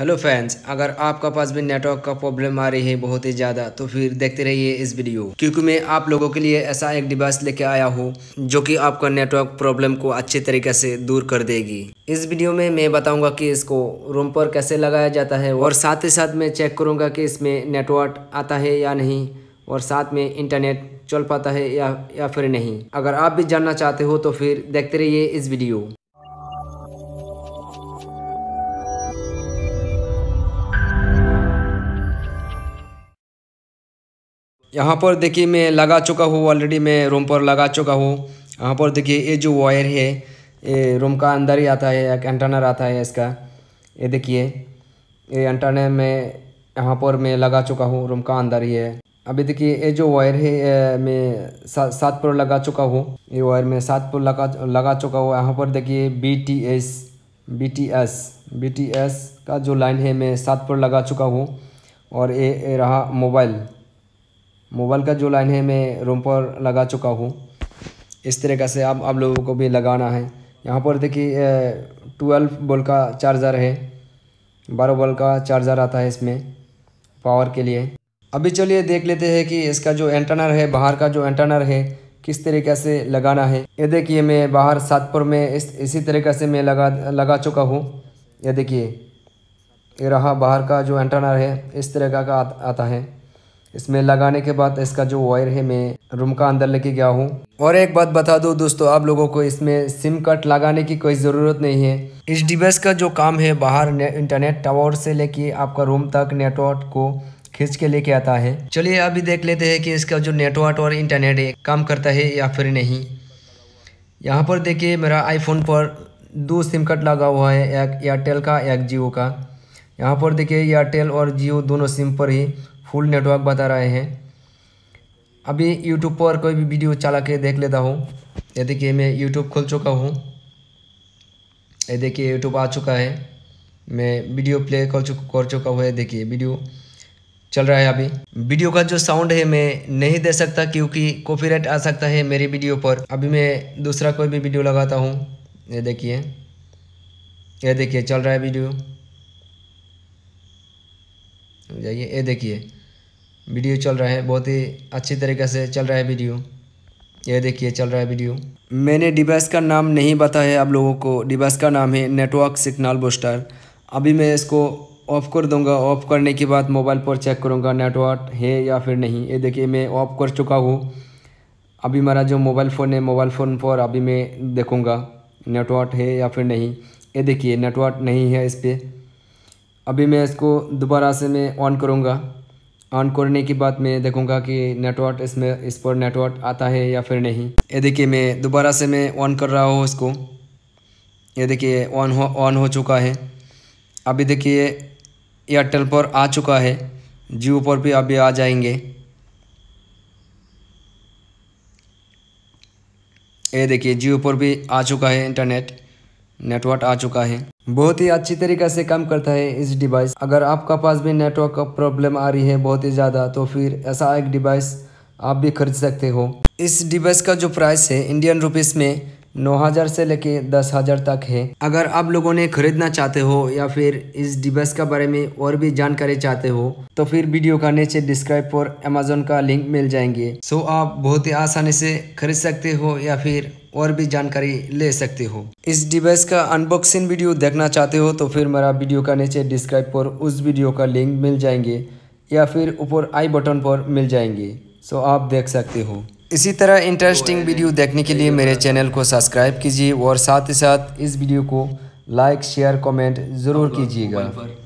hello fans अगर आपका पास भी नेटवर्क का प्रॉब्लम आ रही है बहुत ही ज़्यादा तो फिर देखते रहिए इस वीडियो क्योंकि मैं आप लोगों के लिए ऐसा एक डिवाइस लेके आया हूँ जो कि आपका नेटवर्क प्रॉब्लम को अच्छे तरीके से दूर कर देगी इस वीडियो में मैं बताऊंगा कि इसको रूम पर कैसे लगाया जाता है और साथ ही साथ मैं चेक करूँगा कि इसमें नेटवर्क आता है या नहीं और साथ में इंटरनेट चल पाता है या या फिर नहीं अगर आप भी जानना चाहते हो तो फिर देखते रहिए इस वीडियो यहाँ पर देखिए मैं लगा चुका हूँ ऑलरेडी मैं रूम पर लगा चुका हूँ यहाँ पर देखिए ये जो वायर है ये रूम का अंदर ही आता है एक एंटरनर आता है इसका ये देखिए ये एंटरनर में यहाँ पर मैं लगा चुका हूँ रूम का अंदर ही है अभी देखिए ये जो वायर है मैं सा, सात पर लगा चुका हूँ ये वायर मैं सात पर लगा लगा चुका हूँ यहाँ पर देखिए B T S B T S B T S का जो लाइन है मैं सात पर लगा चुका हूँ और ये रहा मोबाइल मोबाइल का जो लाइन है मैं रूम पर लगा चुका हूँ इस तरीक़े से आप आप लोगों को भी लगाना है यहाँ पर देखिए ट्वेल्व बोल का चार्जर है बारह बोल का चार्जर आता है इसमें पावर के लिए अभी चलिए देख लेते हैं कि इसका जो एंटरनर है बाहर का जो एंटरनर है किस तरीके से लगाना है ये देखिए मैं बाहर सातपुर में इस इसी तरीके से मैं लगा लगा चुका हूँ ये देखिए ये रहा बाहर का जो एंटरनर है इस तरीका का आता है इसमें लगाने के बाद इसका जो वायर है मैं रूम का अंदर लेके गया हूँ और एक बात बता दूँ दोस्तों आप लोगों को इसमें सिम कार्ड लगाने की कोई ज़रूरत नहीं है इस डिवाइस का जो काम है बाहर इंटरनेट टावर से लेके आपका रूम तक नेटवर्क को खींच के लेके आता है चलिए अभी देख लेते हैं कि इसका जो नेटवर्क और इंटरनेट काम करता है या फिर नहीं यहाँ पर देखिए मेरा आईफोन पर दो सिम कार्ड लगा हुआ है एक एयरटेल का एक जियो का यहाँ पर देखिए एयरटेल और जियो दोनों सिम पर ही फुल नेटवर्क बता रहे हैं अभी यूट्यूब पर कोई भी वीडियो चला के देख लेता हूँ ये देखिए मैं यूट्यूब खोल चुका हूँ ये देखिए यूट्यूब आ चुका है मैं वीडियो प्ले कर चुक कर चुका हूँ ये देखिए वीडियो चल रहा है अभी वीडियो का जो साउंड है मैं नहीं दे सकता क्योंकि कॉपीराइट आ सकता है मेरी वीडियो पर अभी मैं दूसरा कोई भी वीडियो लगाता हूँ ये देखिए ये देखिए चल रहा है वीडियो जाइए ये देखिए वीडियो चल रहा है बहुत ही अच्छी तरीके से चल रहा है वीडियो ये देखिए चल रहा है वीडियो मैंने डिवाइस का नाम नहीं बताया है आप लोगों को डिवाइस का नाम है नेटवर्क सिग्नल बूस्टर अभी मैं इसको ऑफ़ कर दूंगा ऑफ़ करने के बाद मोबाइल पर चेक करूंगा नेटवर्क है या फिर नहीं ये देखिए मैं ऑफ़ कर चुका हूँ अभी मेरा जो मोबाइल फ़ोन है मोबाइल फ़ोन पर अभी मैं देखूँगा नेटवर्क है या फिर नहीं ये देखिए नेटवर्क नहीं है इस पर अभी मैं इसको दोबारा से मैं ऑन करूँगा ऑन करने के बाद मैं देखूंगा कि नेटवर्क इसमें इस पर नेटवर्क आता है या फिर नहीं ये देखिए मैं दोबारा से मैं ऑन कर रहा हूँ इसको ये देखिए ऑन हो ऑन हो चुका है अभी देखिए एयरटेल पर आ चुका है जियो पर भी अभी आ जाएंगे ये देखिए जियो पर भी आ चुका है इंटरनेट नेटवर्क आ चुका है बहुत ही अच्छी तरीके से काम करता है इस डिवाइस अगर आपका पास भी नेटवर्क का प्रॉब्लम आ रही है बहुत ही ज़्यादा तो फिर ऐसा एक डिवाइस आप भी खरीद सकते हो इस डिवाइस का जो प्राइस है इंडियन रुपीस में 9000 से लेके 10000 तक है अगर आप लोगों ने खरीदना चाहते हो या फिर इस डिवाइस के बारे में और भी जानकारी चाहते हो तो फिर वीडियो का नीचे डिस्क्राइब पर अमेजोन का लिंक मिल जाएंगे सो so, आप बहुत ही आसानी से खरीद सकते हो या फिर और भी जानकारी ले सकते हो इस डिवाइस का अनबॉक्सिंग वीडियो देखना चाहते हो तो फिर मेरा वीडियो का नीचे डिस्क्राइब पर उस वीडियो का लिंक मिल जाएंगे या फिर ऊपर आई बटन पर मिल जाएंगे सो so, आप देख सकते हो इसी तरह इंटरेस्टिंग वीडियो देखने के लिए मेरे चैनल को सब्सक्राइब कीजिए और साथ ही साथ इस वीडियो को लाइक शेयर कमेंट ज़रूर कीजिएगा